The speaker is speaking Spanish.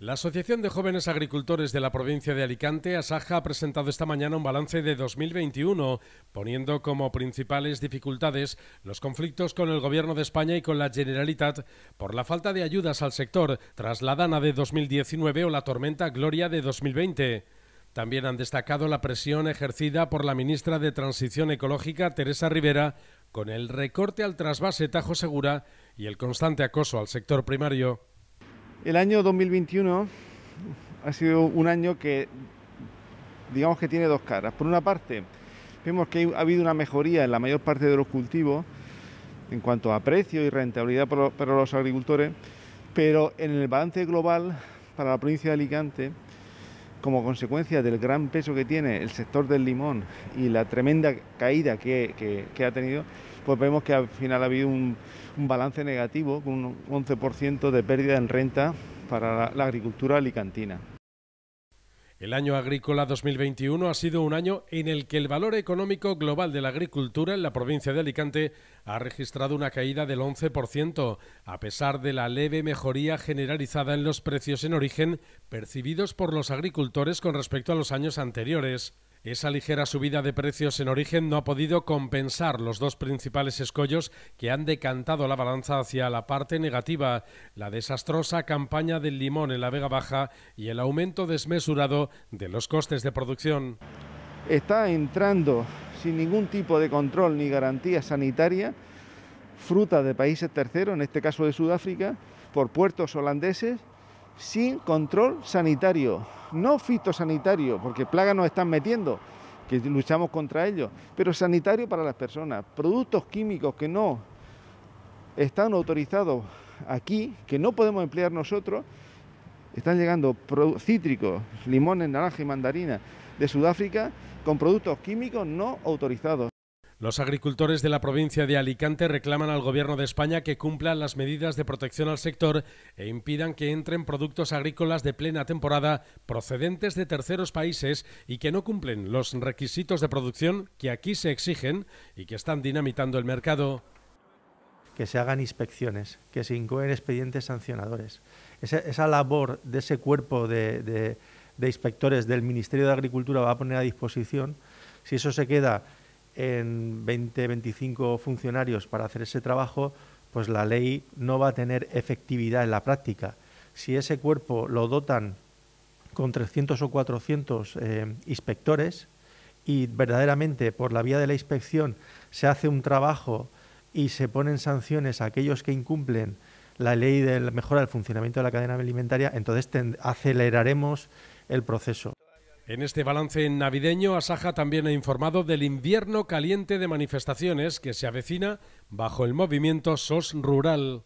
La Asociación de Jóvenes Agricultores de la provincia de Alicante, ASAJA, ha presentado esta mañana un balance de 2021, poniendo como principales dificultades los conflictos con el Gobierno de España y con la Generalitat por la falta de ayudas al sector tras la Dana de 2019 o la tormenta Gloria de 2020. También han destacado la presión ejercida por la ministra de Transición Ecológica, Teresa Rivera, con el recorte al trasvase Tajo Segura y el constante acoso al sector primario. El año 2021 ha sido un año que, digamos que tiene dos caras. Por una parte, vemos que ha habido una mejoría en la mayor parte de los cultivos en cuanto a precio y rentabilidad para los agricultores, pero en el balance global para la provincia de Alicante, como consecuencia del gran peso que tiene el sector del limón y la tremenda caída que, ha tenido, pues vemos que al final ha habido un, balance negativo, con un 11% de pérdida en renta para la agricultura alicantina. El año agrícola 2021 ha sido un año en el que el valor económico global de la agricultura en la provincia de Alicante ha registrado una caída del 11%, a pesar de la leve mejoría generalizada en los precios en origen percibidos por los agricultores con respecto a los años anteriores. Esa ligera subida de precios en origen no ha podido compensar los dos principales escollos que han decantado la balanza hacia la parte negativa, la desastrosa campaña del limón en la Vega Baja y el aumento desmesurado de los costes de producción. Está entrando sin ningún tipo de control ni garantía sanitaria fruta de países terceros, en este caso de Sudáfrica, por puertos holandeses, sin control sanitario no fitosanitario, porque plagas nos están metiendo, que luchamos contra ellos, pero sanitario para las personas, productos químicos que no están autorizados aquí, que no podemos emplear nosotros, están llegando cítricos, limones, naranja y mandarina de Sudáfrica con productos químicos no autorizados. Los agricultores de la provincia de Alicante reclaman al Gobierno de España que cumpla las medidas de protección al sector e impidan que entren productos agrícolas de plena temporada procedentes de terceros países y que no cumplen los requisitos de producción que aquí se exigen y que están dinamitando el mercado. Que se hagan inspecciones, que se incoen expedientes sancionadores. Esa, labor de ese cuerpo de inspectores del Ministerio de Agricultura va a poner a disposición. Si eso se queda en 20, 25 funcionarios para hacer ese trabajo, pues la ley no va a tener efectividad en la práctica. Si ese cuerpo lo dotan con 300 o 400 eh, inspectores y verdaderamente por la vía de la inspección se hace un trabajo y se ponen sanciones a aquellos que incumplen la ley de mejora del funcionamiento de la cadena alimentaria, entonces aceleraremos el proceso. En este balance navideño, Asaja también ha informado del invierno caliente de manifestaciones que se avecina bajo el movimiento SOS Rural.